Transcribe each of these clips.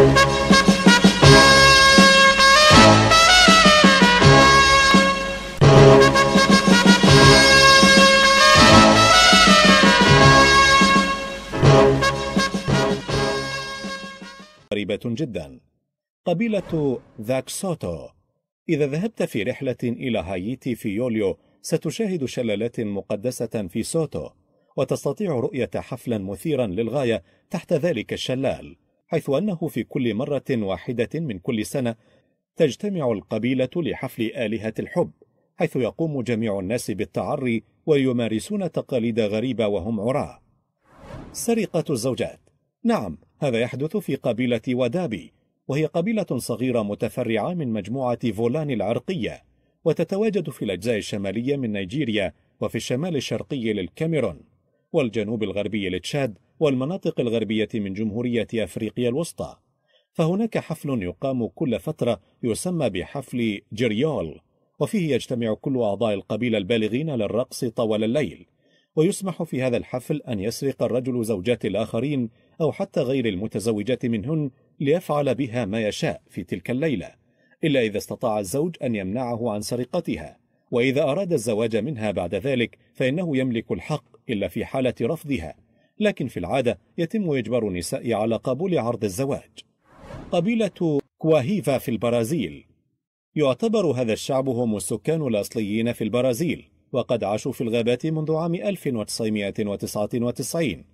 قريبة جدا قبيلة ذاكسوتو إذا ذهبت في رحلة إلى هايتي في يوليو ستشاهد شلالات مقدسة في سوتو وتستطيع رؤية حفلا مثيرا للغاية تحت ذلك الشلال حيث أنه في كل مرة واحدة من كل سنة تجتمع القبيلة لحفل آلهة الحب حيث يقوم جميع الناس بالتعري ويمارسون تقاليد غريبة وهم عراة سرقة الزوجات نعم هذا يحدث في قبيلة ودابي وهي قبيلة صغيرة متفرعة من مجموعة فولان العرقية وتتواجد في الأجزاء الشمالية من نيجيريا وفي الشمال الشرقي للكاميرون والجنوب الغربي لتشاد والمناطق الغربية من جمهورية أفريقيا الوسطى فهناك حفل يقام كل فترة يسمى بحفل جريول وفيه يجتمع كل أعضاء القبيلة البالغين للرقص طوال الليل ويسمح في هذا الحفل أن يسرق الرجل زوجات الآخرين أو حتى غير المتزوجات منهن ليفعل بها ما يشاء في تلك الليلة إلا إذا استطاع الزوج أن يمنعه عن سرقتها وإذا أراد الزواج منها بعد ذلك فإنه يملك الحق إلا في حالة رفضها لكن في العادة يتم إجبار النساء على قبول عرض الزواج قبيلة كواهيفا في البرازيل يعتبر هذا الشعب هم السكان الأصليين في البرازيل وقد عاشوا في الغابات منذ عام 1999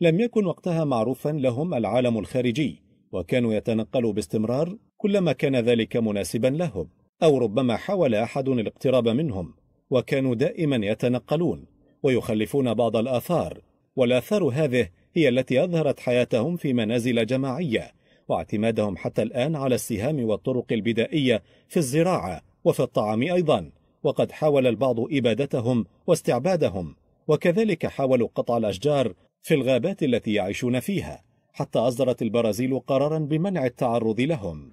لم يكن وقتها معروفا لهم العالم الخارجي وكانوا يتنقلوا باستمرار كلما كان ذلك مناسبا لهم أو ربما حاول أحد الاقتراب منهم وكانوا دائما يتنقلون ويخلفون بعض الآثار والآثار هذه هي التي أظهرت حياتهم في منازل جماعية واعتمادهم حتى الآن على السهام والطرق البدائية في الزراعة وفي الطعام أيضا وقد حاول البعض إبادتهم واستعبادهم وكذلك حاولوا قطع الأشجار في الغابات التي يعيشون فيها حتى أصدرت البرازيل قرارا بمنع التعرض لهم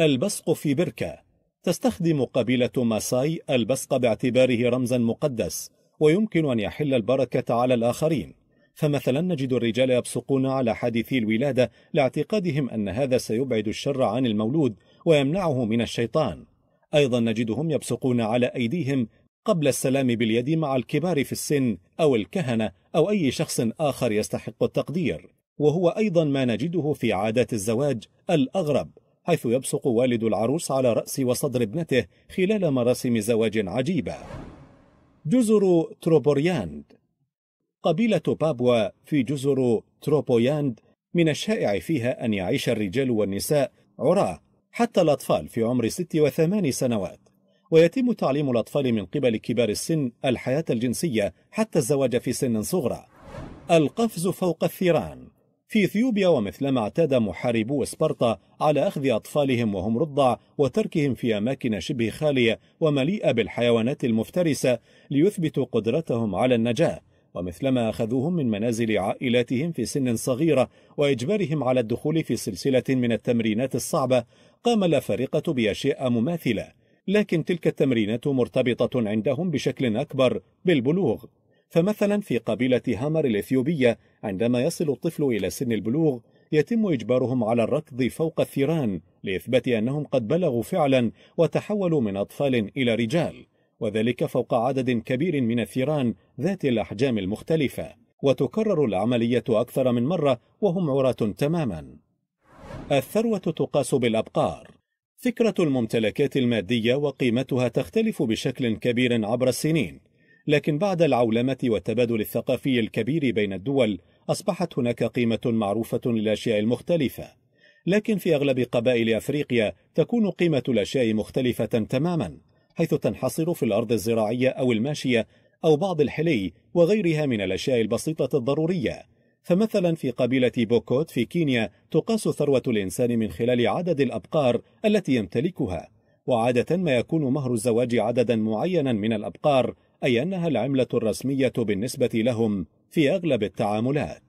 البصق في بركة تستخدم قبيلة ماساي البصق باعتباره رمزا مقدس ويمكن أن يحل البركة على الآخرين فمثلا نجد الرجال يبصقون على حادثي الولادة لاعتقادهم أن هذا سيبعد الشر عن المولود ويمنعه من الشيطان أيضا نجدهم يبصقون على أيديهم قبل السلام باليد مع الكبار في السن أو الكهنة أو أي شخص آخر يستحق التقدير وهو أيضا ما نجده في عادات الزواج الأغرب حيث يبصق والد العروس على رأس وصدر ابنته خلال مراسم زواج عجيبة جزر تروبورياند قبيلة بابوا في جزر تروبوياند من الشائع فيها أن يعيش الرجال والنساء عراة حتى الأطفال في عمر ست وثمان سنوات ويتم تعليم الأطفال من قبل كبار السن الحياة الجنسية حتى الزواج في سن صغرى القفز فوق الثيران في إثيوبيا ومثلما اعتاد محاربو سبارتا على أخذ أطفالهم وهم رضع وتركهم في أماكن شبه خالية ومليئة بالحيوانات المفترسة ليثبتوا قدرتهم على النجاة ومثلما أخذوهم من منازل عائلاتهم في سن صغيرة وإجبارهم على الدخول في سلسلة من التمرينات الصعبة قام الأفارقة بأشياء مماثلة لكن تلك التمرينات مرتبطة عندهم بشكل أكبر بالبلوغ فمثلا في قبيلة هامر الإثيوبية عندما يصل الطفل إلى سن البلوغ يتم إجبارهم على الركض فوق الثيران لإثبات أنهم قد بلغوا فعلا وتحولوا من أطفال إلى رجال وذلك فوق عدد كبير من الثيران ذات الأحجام المختلفة وتكرر العملية أكثر من مرة وهم عراة تماما الثروة تقاس بالأبقار فكرة الممتلكات المادية وقيمتها تختلف بشكل كبير عبر السنين لكن بعد العولمة والتبادل الثقافي الكبير بين الدول أصبحت هناك قيمة معروفة للأشياء المختلفة لكن في أغلب قبائل أفريقيا تكون قيمة الأشياء مختلفة تماما حيث تنحصر في الأرض الزراعية أو الماشية أو بعض الحلي وغيرها من الأشياء البسيطة الضرورية فمثلا في قبيلة بوكوت في كينيا تقاس ثروة الإنسان من خلال عدد الأبقار التي يمتلكها وعادة ما يكون مهر الزواج عددا معينا من الأبقار أي أنها العملة الرسمية بالنسبة لهم في أغلب التعاملات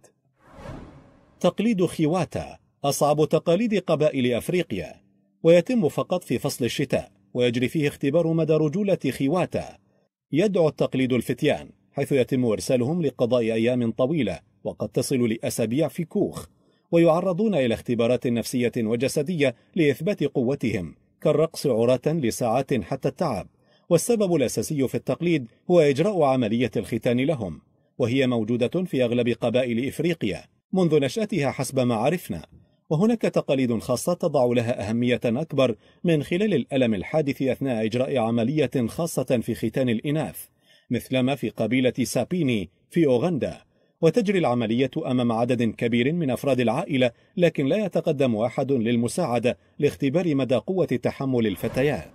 تقليد خيواتا أصعب تقاليد قبائل أفريقيا ويتم فقط في فصل الشتاء ويجري فيه اختبار مدى رجولة خيواتا يدعو التقليد الفتيان حيث يتم إرسالهم لقضاء أيام طويلة وقد تصل لأسابيع في كوخ ويعرضون إلى اختبارات نفسية وجسدية لإثبات قوتهم كالرقص عراة لساعات حتى التعب والسبب الأساسي في التقليد هو إجراء عملية الختان لهم وهي موجودة في أغلب قبائل إفريقيا منذ نشأتها حسب ما عرفنا وهناك تقاليد خاصة تضع لها أهمية أكبر من خلال الألم الحادث أثناء إجراء عملية خاصة في ختان الإناث مثلما في قبيلة سابيني في أوغندا وتجري العملية أمام عدد كبير من أفراد العائلة لكن لا يتقدم أحد للمساعدة لاختبار مدى قوة تحمل الفتيات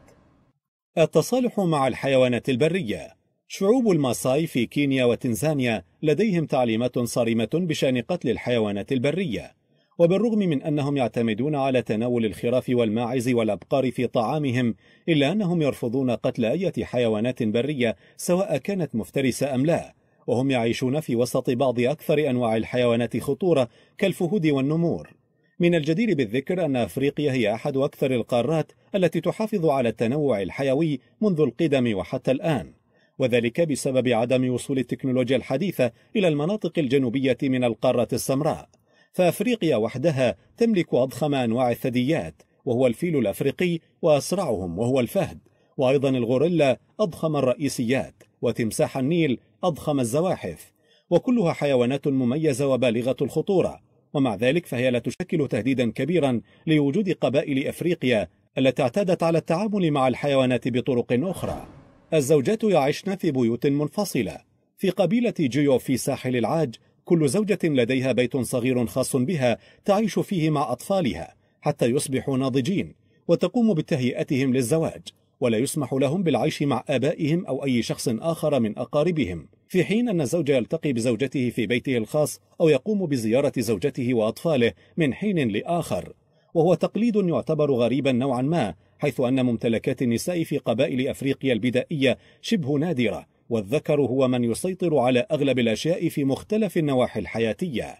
التصالح مع الحيوانات البرية شعوب الماساي في كينيا وتنزانيا لديهم تعليمات صارمة بشأن قتل الحيوانات البرية وبالرغم من أنهم يعتمدون على تناول الخراف والماعز والأبقار في طعامهم إلا أنهم يرفضون قتل أي حيوانات برية سواء كانت مفترسة أم لا وهم يعيشون في وسط بعض أكثر أنواع الحيوانات خطورة كالفهود والنمور من الجدير بالذكر أن أفريقيا هي أحد أكثر القارات التي تحافظ على التنوع الحيوي منذ القدم وحتى الآن وذلك بسبب عدم وصول التكنولوجيا الحديثة إلى المناطق الجنوبية من القارة السمراء فأفريقيا وحدها تملك أضخم أنواع الثدييات وهو الفيل الأفريقي وأسرعهم وهو الفهد وأيضا الغوريلا أضخم الرئيسيات وتمساح النيل أضخم الزواحف وكلها حيوانات مميزة وبالغة الخطورة ومع ذلك فهي لا تشكل تهديدا كبيرا لوجود قبائل أفريقيا التي اعتادت على التعامل مع الحيوانات بطرق أخرى الزوجات يعشن في بيوت منفصلة في قبيلة جيو في ساحل العاج كل زوجة لديها بيت صغير خاص بها تعيش فيه مع أطفالها حتى يصبحوا ناضجين وتقوم بتهيئتهم للزواج ولا يسمح لهم بالعيش مع آبائهم أو أي شخص آخر من أقاربهم في حين أن الزوج يلتقي بزوجته في بيته الخاص أو يقوم بزيارة زوجته وأطفاله من حين لآخر وهو تقليد يعتبر غريبا نوعا ما حيث أن ممتلكات النساء في قبائل أفريقيا البدائية شبه نادرة والذكر هو من يسيطر على أغلب الأشياء في مختلف النواحي الحياتية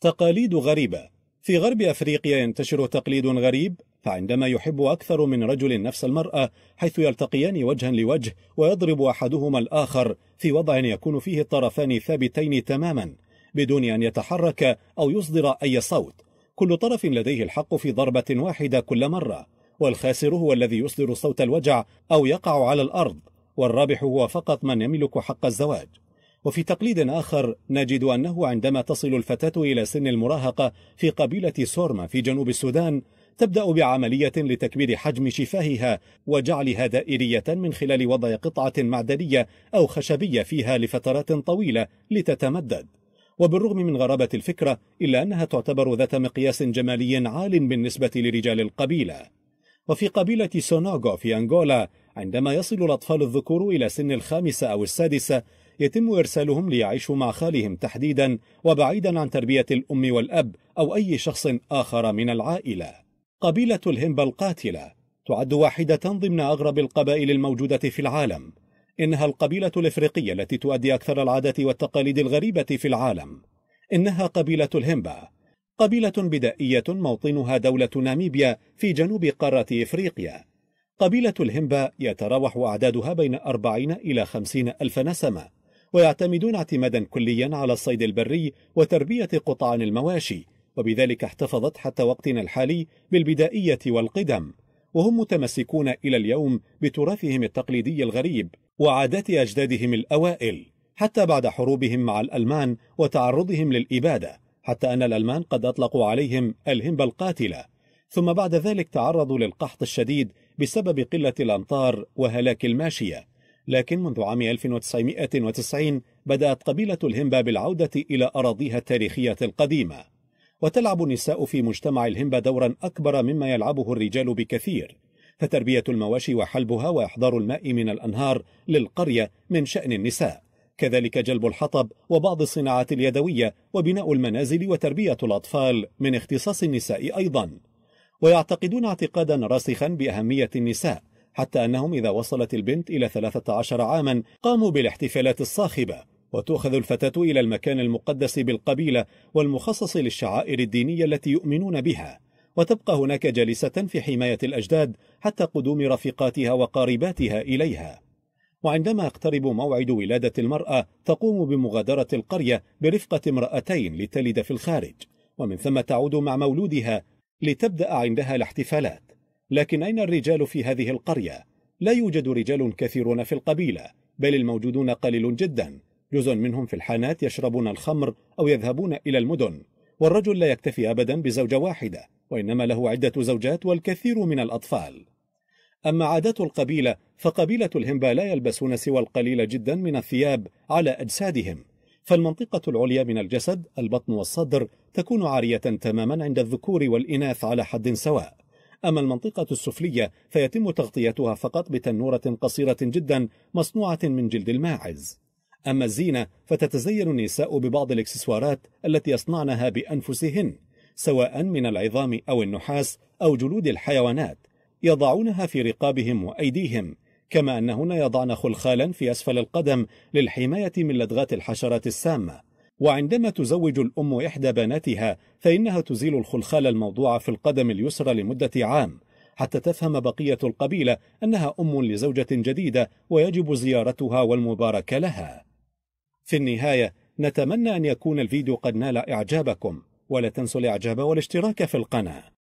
تقاليد غريبة في غرب أفريقيا ينتشر تقليد غريب فعندما يحب أكثر من رجل نفس المرأة حيث يلتقيان وجها لوجه ويضرب أحدهما الآخر في وضع يكون فيه الطرفان ثابتين تماما بدون أن يتحرك أو يصدر أي صوت كل طرف لديه الحق في ضربة واحدة كل مرة والخاسر هو الذي يصدر صوت الوجع أو يقع على الأرض والرابح هو فقط من يملك حق الزواج وفي تقليد آخر نجد أنه عندما تصل الفتاة إلى سن المراهقة في قبيلة سورما في جنوب السودان تبدأ بعملية لتكبير حجم شفاهها وجعلها دائرية من خلال وضع قطعة معدنية أو خشبية فيها لفترات طويلة لتتمدد وبالرغم من غرابة الفكرة إلا أنها تعتبر ذات مقياس جمالي عال بالنسبة لرجال القبيلة وفي قبيلة سوناغو في أنغولا عندما يصل الأطفال الذكور إلى سن الخامسة أو السادسة يتم إرسالهم ليعيشوا مع خالهم تحديدا وبعيدا عن تربية الأم والأب أو أي شخص آخر من العائلة قبيلة الهمبا القاتلة تعد واحدة ضمن أغرب القبائل الموجودة في العالم إنها القبيلة الإفريقية التي تؤدي أكثر العادات والتقاليد الغريبة في العالم إنها قبيلة الهمبا قبيلة بدائية موطنها دولة ناميبيا في جنوب قارة إفريقيا قبيلة الهمبا يتراوح أعدادها بين 40 إلى 50 ألف نسمة ويعتمدون اعتمادا كليا على الصيد البري وتربية قطعان المواشي وبذلك احتفظت حتى وقتنا الحالي بالبدائية والقدم وهم متمسكون إلى اليوم بتراثهم التقليدي الغريب وعادات أجدادهم الأوائل حتى بعد حروبهم مع الألمان وتعرضهم للإبادة حتى أن الألمان قد أطلقوا عليهم الهمب القاتلة ثم بعد ذلك تعرضوا للقحط الشديد بسبب قلة الأمطار وهلاك الماشية لكن منذ عام 1990 بدأت قبيلة الهمبا بالعودة إلى أراضيها التاريخية القديمة وتلعب النساء في مجتمع الهمبة دورا أكبر مما يلعبه الرجال بكثير فتربية المواشي وحلبها وإحضار الماء من الأنهار للقرية من شأن النساء كذلك جلب الحطب وبعض الصناعات اليدوية وبناء المنازل وتربية الأطفال من اختصاص النساء أيضا ويعتقدون اعتقادا راسخا بأهمية النساء حتى أنهم إذا وصلت البنت إلى 13 عاما قاموا بالاحتفالات الصاخبة وتؤخذ الفتاة إلى المكان المقدس بالقبيلة والمخصص للشعائر الدينية التي يؤمنون بها وتبقى هناك جالسة في حماية الأجداد حتى قدوم رفيقاتها وقارباتها إليها وعندما يقترب موعد ولادة المرأة تقوم بمغادرة القرية برفقة امرأتين لتلد في الخارج ومن ثم تعود مع مولودها لتبدأ عندها الاحتفالات لكن أين الرجال في هذه القرية؟ لا يوجد رجال كثيرون في القبيلة بل الموجودون قليل جدا جزء منهم في الحانات يشربون الخمر أو يذهبون إلى المدن والرجل لا يكتفي أبدا بزوجة واحدة وإنما له عدة زوجات والكثير من الأطفال أما عادات القبيلة فقبيلة الهمبا لا يلبسون سوى القليل جدا من الثياب على أجسادهم فالمنطقة العليا من الجسد البطن والصدر تكون عارية تماما عند الذكور والإناث على حد سواء أما المنطقة السفلية فيتم تغطيتها فقط بتنورة قصيرة جدا مصنوعة من جلد الماعز أما الزينة فتتزين النساء ببعض الإكسسوارات التي يصنعنها بأنفسهن سواء من العظام أو النحاس أو جلود الحيوانات يضعونها في رقابهم وأيديهم كما أنهن يضعن خلخالا في أسفل القدم للحماية من لدغات الحشرات السامة وعندما تزوج الأم إحدى بناتها فإنها تزيل الخلخال الموضوع في القدم اليسرى لمدة عام حتى تفهم بقية القبيلة أنها أم لزوجة جديدة ويجب زيارتها والمباركة لها في النهاية نتمنى أن يكون الفيديو قد نال إعجابكم ولا تنسوا الإعجاب والاشتراك في القناة